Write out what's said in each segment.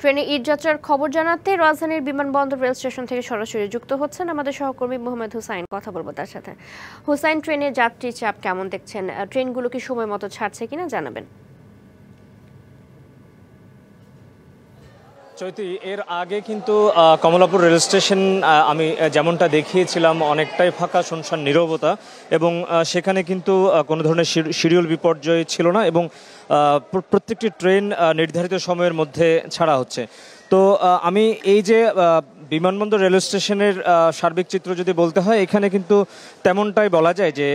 ট্রেনে ঈদযাত্রার খবর জানাতে রাজধানীর বিমানবন্দর রেল স্টেশন থেকে সরাসরি যুক্ত হচ্ছেন আমাদের সহকর্মী মোহাম্মদ হুসাইন কথা বলবো তার সাথে হুসাইন ট্রেনে যাত্রী চাপ কেমন দেখছেন ট্রেনগুলো কি সময় মতো ছাড়ছে কিনা জানাবেন চৈতি এর আগে কিন্তু কমলাপুর রেল স্টেশন আমি যেমনটা দেখিয়েছিলাম অনেকটাই ফাঁকা শুনশান নিরবতা এবং সেখানে কিন্তু কোনো ধরনের শিডিউল বিপর্যয় ছিল না এবং প্রত্যেকটি ট্রেন নির্ধারিত সময়ের মধ্যে ছাড়া হচ্ছে তো আমি এই যে বিমানবন্দর রেল স্টেশনের সার্বিক চিত্র যদি বলতে হয় এখানে কিন্তু তেমনটাই বলা যায় যে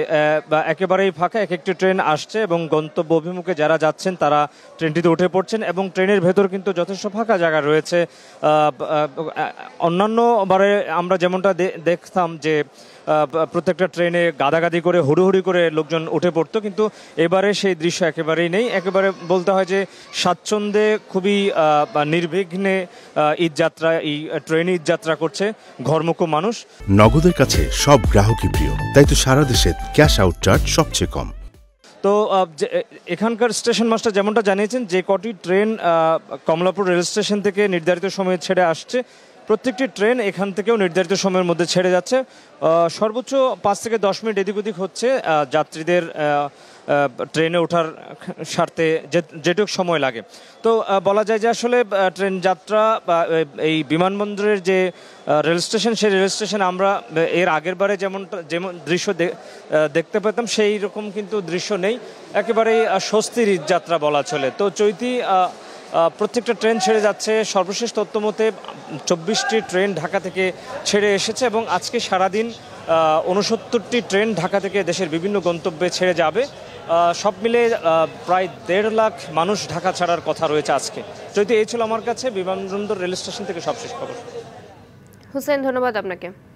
একেবারেই ফাঁকা এক একটি ট্রেন আসছে এবং গন্তব্য অভিমুখে যারা যাচ্ছেন তারা ট্রেনটিতে উঠে পড়ছেন এবং ট্রেনের ভেতর কিন্তু যথেষ্ট ফাঁকা জায়গা রয়েছে অন্যান্য বারে আমরা যেমনটা দেখতাম যে প্রত্যেকটা ট্রেনে গাদাগাদি করে হুড়ুহুড়ি করে লোকজন উঠে পড়তো কিন্তু এবারে সেই দৃশ্য একেবারেই নেই একেবারে বলতে হয় যে স্বাচ্ছন্দ্যে খুবই নির্বিঘ্নে ঈদযাত্রা এই ট্রেন যাত্রা করছে ঘরমুখ মানুষ নগদের কাছে সব গ্রাহকই প্রিয় তাই তো সারা দেশে ক্যাশ আউট চার্জ সবচেয়ে কম তো এখানকার স্টেশন মাস্টার যেমনটা জানিয়েছেন যে কটি ট্রেন কমলাপুর রেল স্টেশন থেকে নির্ধারিত সময়ে ছেড়ে আসছে প্রত্যেকটি ট্রেন এখান থেকেও নির্ধারিত সময়ের মধ্যে ছেড়ে যাচ্ছে সর্বোচ্চ পাঁচ থেকে দশ মিনিট এদিক ওদিক হচ্ছে যাত্রীদের ট্রেনে ওঠার স্বার্থে যেটুক সময় লাগে তো বলা যায় যে আসলে ট্রেন যাত্রা বা এই বিমানবন্দরের যে রেল স্টেশন সেই রেল স্টেশন আমরা এর আগের বারে যেমন যেমন দৃশ্য দেখতে পেতাম সেই রকম কিন্তু দৃশ্য নেই একেবারেই স্বস্তির যাত্রা বলা চলে তো চৈতি প্রত্যেকটা ট্রেন ছেড়ে যাচ্ছে সর্বশেষ তথ্য মতে চব্বিশটি ট্রেন ঢাকা থেকে ছেড়ে এসেছে এবং আজকে সারাদিন উনসত্তরটি ট্রেন ঢাকা থেকে দেশের বিভিন্ন গন্তব্যে ছেড়ে যাবে সব মিলে প্রায় দেড় লাখ মানুষ ঢাকা ছাড়ার কথা রয়েছে আজকে যদি এই ছিল আমার কাছে বিমানবন্দর রেল স্টেশন থেকে সবশেষ খবর হুসেন ধন্যবাদ আপনাকে